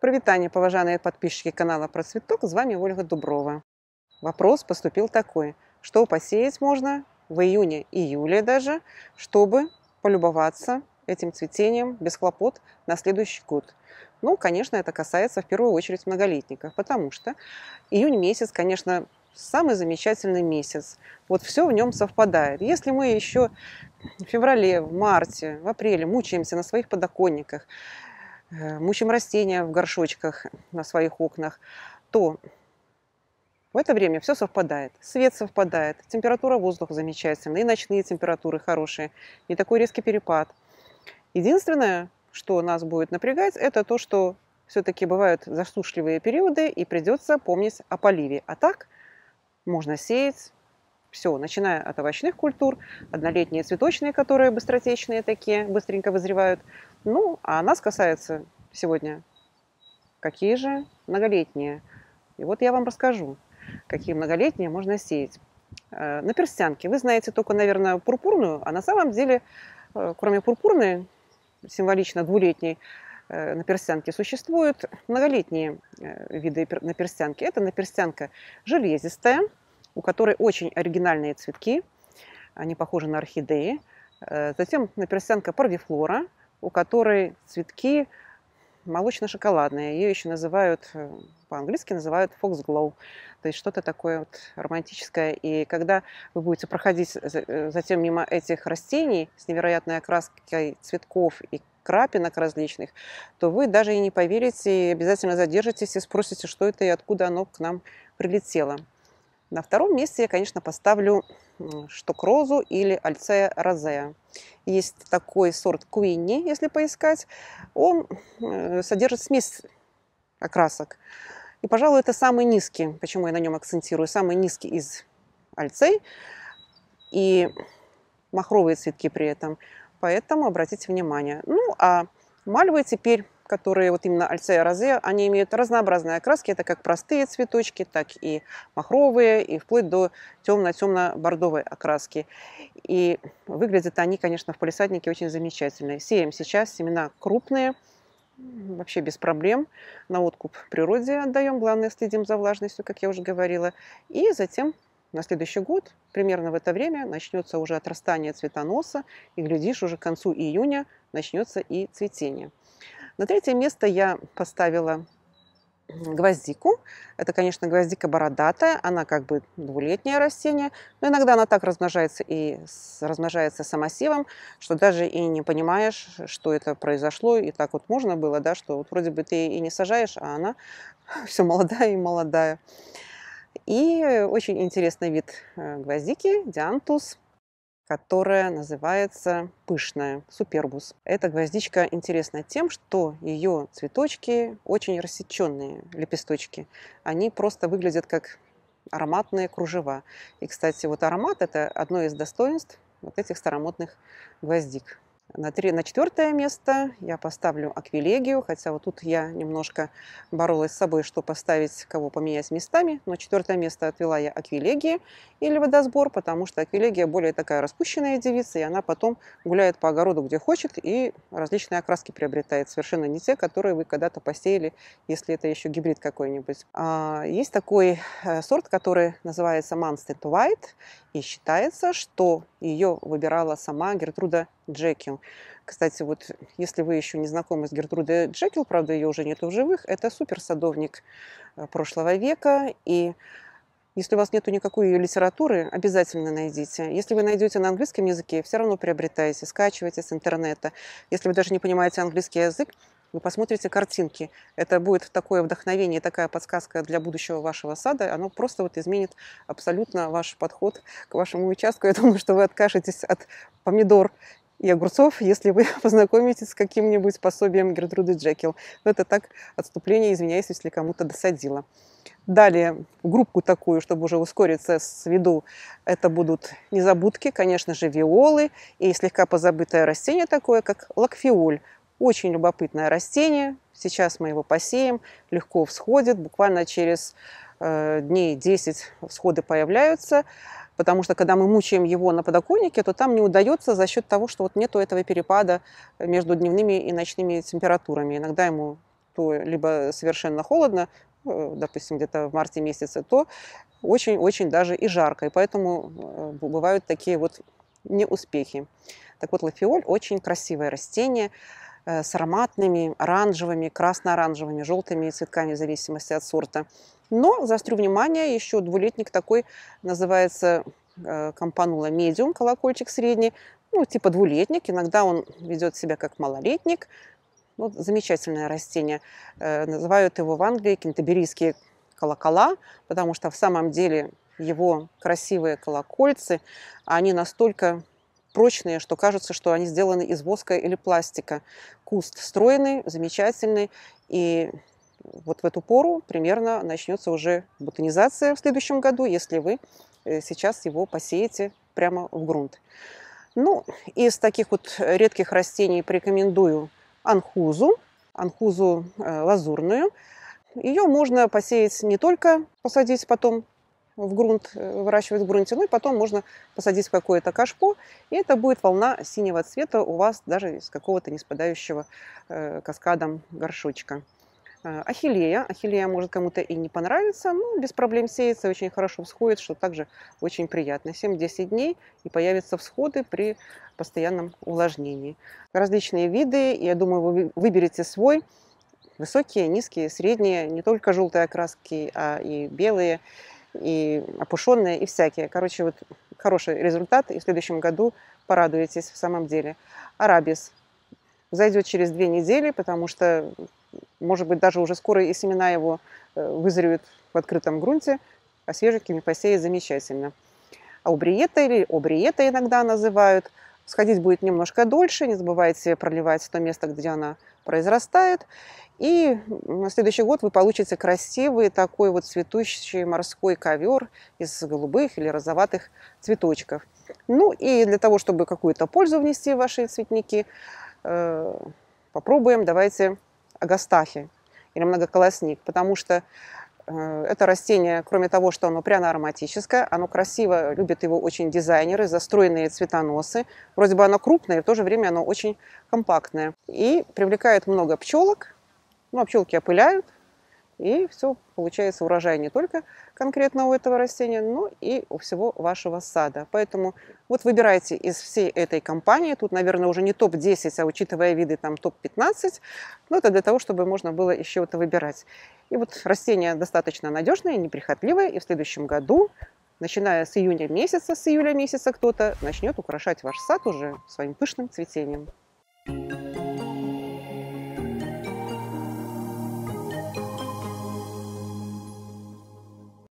Провитание, поважанные подписчики канала "Про Цветок". с вами Ольга Дуброва. Вопрос поступил такой, что посеять можно в июне-июле даже, чтобы полюбоваться этим цветением без хлопот на следующий год. Ну, конечно, это касается в первую очередь многолетников, потому что июнь месяц, конечно, самый замечательный месяц. Вот все в нем совпадает. Если мы еще в феврале, в марте, в апреле мучаемся на своих подоконниках Э, мучим растения в горшочках на своих окнах, то в это время все совпадает. Свет совпадает, температура воздуха замечательная, и ночные температуры хорошие, не такой резкий перепад. Единственное, что нас будет напрягать, это то, что все-таки бывают засушливые периоды, и придется помнить о поливе. А так можно сеять все, начиная от овощных культур, однолетние цветочные, которые быстротечные такие, быстренько вызревают, ну, а нас касается сегодня, какие же многолетние. И вот я вам расскажу, какие многолетние можно сеять. Э, на перстянке вы знаете только, наверное, пурпурную, а на самом деле, э, кроме пурпурной, символично двулетней, э, на перстянке существуют многолетние виды на перстянке. Это наперстянка железистая, у которой очень оригинальные цветки, они похожи на орхидеи. Затем наперстянка парвифлора, у которой цветки молочно-шоколадные. Ее еще называют, э, по-английски называют Fox Glow. То есть что-то такое вот романтическое. И когда вы будете проходить э, затем мимо этих растений с невероятной окраской цветков и крапинок различных, то вы даже и не поверите, и обязательно задержитесь и спросите, что это и откуда оно к нам прилетело. На втором месте я, конечно, поставлю шток розу или альцея розея. Есть такой сорт Куинни, если поискать. Он э, содержит смесь окрасок. И, пожалуй, это самый низкий, почему я на нем акцентирую, самый низкий из альцей. И махровые цветки при этом. Поэтому обратите внимание. Ну, а мальвы теперь которые вот именно альцея розе, они имеют разнообразные окраски. Это как простые цветочки, так и махровые, и вплоть до темно-темно-бордовой окраски. И выглядят они, конечно, в полисаднике очень замечательно. Сеем сейчас семена крупные, вообще без проблем. На откуп природе отдаем, главное, следим за влажностью, как я уже говорила. И затем на следующий год, примерно в это время, начнется уже отрастание цветоноса, и, глядишь, уже к концу июня начнется и цветение. На третье место я поставила гвоздику. Это, конечно, гвоздика бородатая, она как бы двулетнее растение, но иногда она так размножается и размножается самосевом, что даже и не понимаешь, что это произошло, и так вот можно было, да, что вот вроде бы ты и не сажаешь, а она все молодая и молодая. И очень интересный вид э, гвоздики, диантус которая называется пышная, супербус. Эта гвоздичка интересна тем, что ее цветочки очень рассеченные, лепесточки. Они просто выглядят как ароматные кружева. И, кстати, вот аромат – это одно из достоинств вот этих старомодных гвоздик. На, три, на четвертое место я поставлю аквилегию, хотя вот тут я немножко боролась с собой, что поставить, кого поменять местами, но четвертое место отвела я аквилегии или водосбор, потому что аквилегия более такая распущенная девица, и она потом гуляет по огороду, где хочет, и различные окраски приобретает, совершенно не те, которые вы когда-то посеяли, если это еще гибрид какой-нибудь. А, есть такой э, сорт, который называется Mansted White, и считается, что ее выбирала сама Гертруда Джекил. Кстати, вот если вы еще не знакомы с Гертрудой Джекил, правда, ее уже нету в живых, это суперсадовник э, прошлого века. И если у вас нету никакой ее литературы, обязательно найдите. Если вы найдете на английском языке, все равно приобретаете, скачивайте с интернета. Если вы даже не понимаете английский язык, вы посмотрите картинки. Это будет такое вдохновение, такая подсказка для будущего вашего сада. Оно просто вот изменит абсолютно ваш подход к вашему участку. Я думаю, что вы откажетесь от помидор и огурцов, если вы познакомитесь с каким-нибудь пособием Гертруды Джекил. Но это так отступление, извиняюсь, если кому-то досадило. Далее, группку такую, чтобы уже ускориться с виду, это будут незабудки, конечно же, виолы и слегка позабытое растение такое, как лакфиоль. Очень любопытное растение. Сейчас мы его посеем. Легко всходит. Буквально через э, дней 10 всходы появляются. Потому что, когда мы мучаем его на подоконнике, то там не удается за счет того, что вот нету этого перепада между дневными и ночными температурами. Иногда ему то либо совершенно холодно, э, допустим, где-то в марте месяце, то очень-очень даже и жарко. И поэтому э, бывают такие вот неуспехи. Так вот, лафиоль очень красивое растение. Э, с ароматными, оранжевыми, красно-оранжевыми, желтыми цветками в зависимости от сорта. Но, заострю внимание, еще двулетник такой называется компанула э, медиум, колокольчик средний, ну, типа двулетник. Иногда он ведет себя как малолетник. Ну, вот замечательное растение. Э, называют его в Англии кентаберийские колокола, потому что в самом деле его красивые колокольцы, они настолько прочные, что кажется, что они сделаны из воска или пластика. Куст стройный, замечательный, и вот в эту пору примерно начнется уже ботанизация в следующем году, если вы э, сейчас его посеете прямо в грунт. Ну, из таких вот редких растений порекомендую анхузу, анхузу э, лазурную. Ее можно посеять не только посадить потом в грунт, э, выращивать в грунте, ну и потом можно посадить в какое-то кашпо, и это будет волна синего цвета у вас даже из какого-то не спадающего э, каскадом горшочка. Э, ахиллея. Ахиллея может кому-то и не понравиться, но без проблем сеется, очень хорошо всходит, что также очень приятно. 7-10 дней и появятся всходы при постоянном увлажнении. Различные виды, я думаю, вы выберете свой. Высокие, низкие, средние, не только желтые окраски, а и белые и опушенные, и всякие. Короче, вот хороший результат, и в следующем году порадуетесь в самом деле. Арабис зайдет через две недели, потому что, может быть, даже уже скоро и семена его э, вызреют в открытом грунте, а свеженькими посеять замечательно. А убриета или обриета иногда называют. Сходить будет немножко дольше, не забывайте проливать то место, где она произрастает. И на следующий год вы получите красивый такой вот цветущий морской ковер из голубых или розоватых цветочков. Ну и для того, чтобы какую-то пользу внести в ваши цветники, э, попробуем, давайте, агастахи или многоколосник, потому что э, это растение, кроме того, что оно пряно-ароматическое, оно красиво, любят его очень дизайнеры, застроенные цветоносы. Вроде бы оно крупное, и в то же время оно очень компактное. И привлекает много пчелок, ну, а пчелки опыляют, и все получается урожай не только конкретно у этого растения, но и у всего вашего сада. Поэтому вот выбирайте из всей этой компании, тут, наверное, уже не топ-10, а учитывая виды, там топ-15, но это для того, чтобы можно было еще это выбирать. И вот растения достаточно надежные, неприхотливые, и в следующем году, начиная с июня месяца, с июля месяца кто-то начнет украшать ваш сад уже своим пышным цветением. Thank you.